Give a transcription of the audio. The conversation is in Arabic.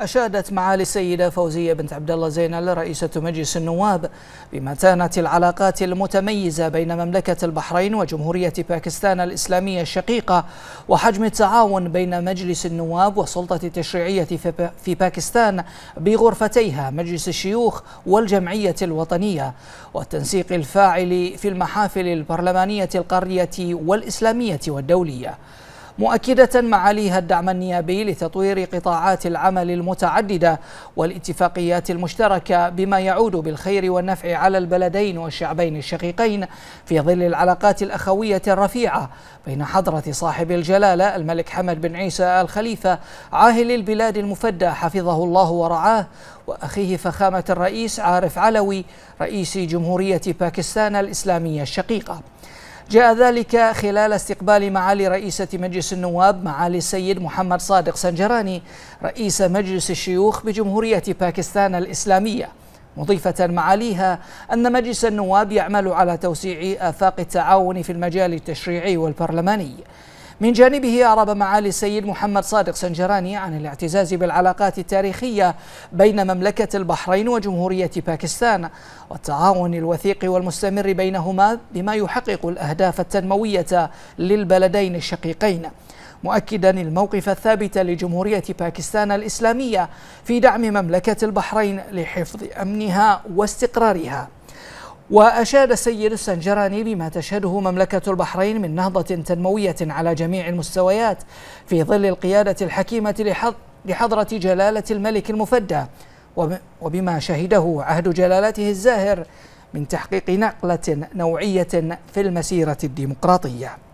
أشادت معالي السيدة فوزية بنت عبد الله زينل رئيسة مجلس النواب بمتانة العلاقات المتميزة بين مملكة البحرين وجمهورية باكستان الإسلامية الشقيقة وحجم التعاون بين مجلس النواب والسلطة التشريعية في باكستان بغرفتيها مجلس الشيوخ والجمعية الوطنية والتنسيق الفاعل في المحافل البرلمانية القارية والإسلامية والدولية مؤكدة معاليها الدعم النيابي لتطوير قطاعات العمل المتعددة والاتفاقيات المشتركة بما يعود بالخير والنفع على البلدين والشعبين الشقيقين في ظل العلاقات الأخوية الرفيعة بين حضرة صاحب الجلالة الملك حمد بن عيسى الخليفة عاهل البلاد المفدى حفظه الله ورعاه وأخيه فخامة الرئيس عارف علوي رئيس جمهورية باكستان الإسلامية الشقيقة جاء ذلك خلال استقبال معالي رئيسة مجلس النواب معالي السيد محمد صادق سنجراني رئيس مجلس الشيوخ بجمهورية باكستان الإسلامية مضيفة معاليها أن مجلس النواب يعمل على توسيع آفاق التعاون في المجال التشريعي والبرلماني من جانبه أعرب معالي السيد محمد صادق سنجراني عن الاعتزاز بالعلاقات التاريخية بين مملكة البحرين وجمهورية باكستان والتعاون الوثيق والمستمر بينهما بما يحقق الأهداف التنموية للبلدين الشقيقين مؤكدا الموقف الثابت لجمهورية باكستان الإسلامية في دعم مملكة البحرين لحفظ أمنها واستقرارها وأشاد السيد السنجراني بما تشهده مملكة البحرين من نهضة تنموية على جميع المستويات في ظل القيادة الحكيمة لحضرة جلالة الملك المفدى وبما شهده عهد جلالته الزاهر من تحقيق نقلة نوعية في المسيرة الديمقراطية